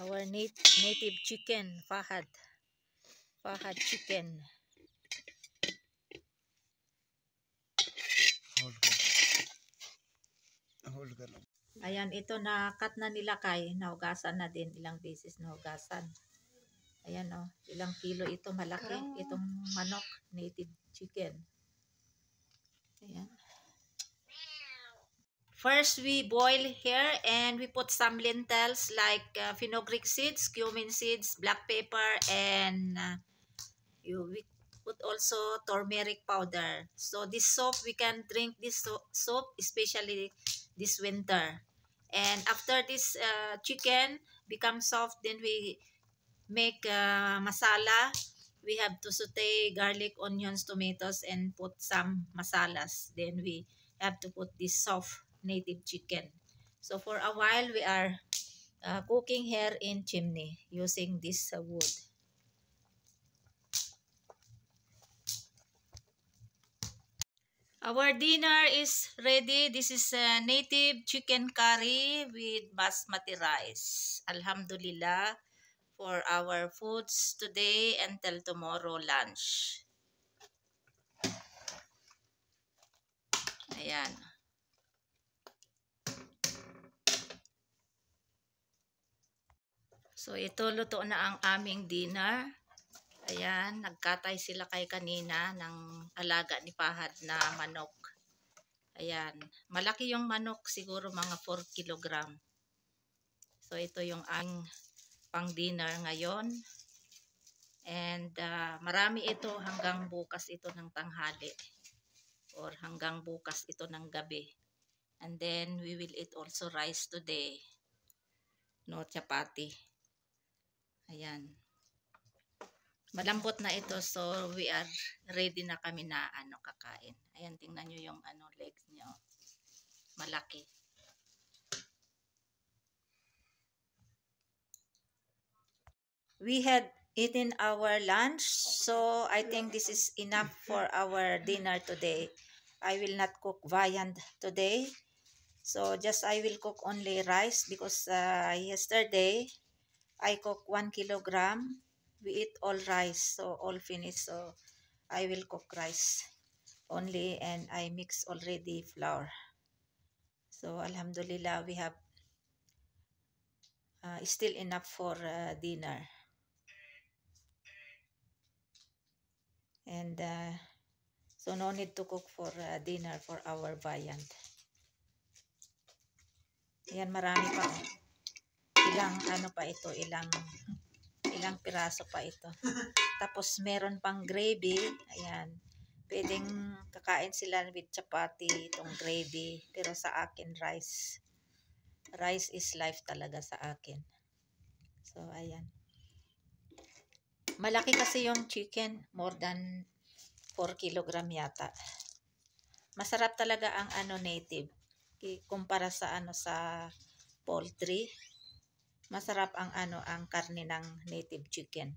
our nat native chicken fahad fahad chicken hold hold ka ayan ito na cut na nila kay naugasan na din ilang beses naugasan ayan oh ilang kilo ito malaki itong manok native chicken First, we boil here and we put some lentils like uh, fenugreek seeds, cumin seeds, black pepper, and uh, you, we put also turmeric powder. So this soup, we can drink this soup, especially this winter. And after this uh, chicken becomes soft, then we make uh, masala. We have to saute garlic, onions, tomatoes, and put some masalas. Then we have to put this soft native chicken. So for a while, we are uh, cooking here in chimney using this uh, wood. Our dinner is ready. This is uh, native chicken curry with basmati rice. Alhamdulillah for our foods today until tomorrow lunch. Ayan. So, ito luto na ang aming dinner. Ayan, nagkatay sila kay kanina ng alaga ni Pahad na manok. Ayan, malaki yung manok, siguro mga 4 kg. So, ito yung ang pang-dinner ngayon. And uh, marami ito hanggang bukas ito ng tanghali or hanggang bukas ito ng gabi. And then we will eat also rice today. No chapati. Ayan. Malambot na ito so we are ready na kami na ano kakain. Ayan tingnan niyo yung ano legs niyo. Malaki. We had eaten our lunch so I think this is enough for our dinner today. I will not cook viand today. So just I will cook only rice because uh, yesterday I cook 1 kilogram. We eat all rice, so all finished. So I will cook rice only and I mix already flour. So Alhamdulillah, we have uh, still enough for uh, dinner. And uh, so no need to cook for dinner for our viand. Yan, marami pa. Oh ilang ano pa ito, ilang ilang piraso pa ito. Tapos meron pang gravy, ayan. Pwedeng kakain sila with chapati itong gravy, pero sa akin rice. Rice is life talaga sa akin. So ayan. Malaki kasi yung chicken, more than 4 kilogram yata. Masarap talaga ang ano native kumpara sa ano sa poultry masarap ang ano ang karne ng native chicken.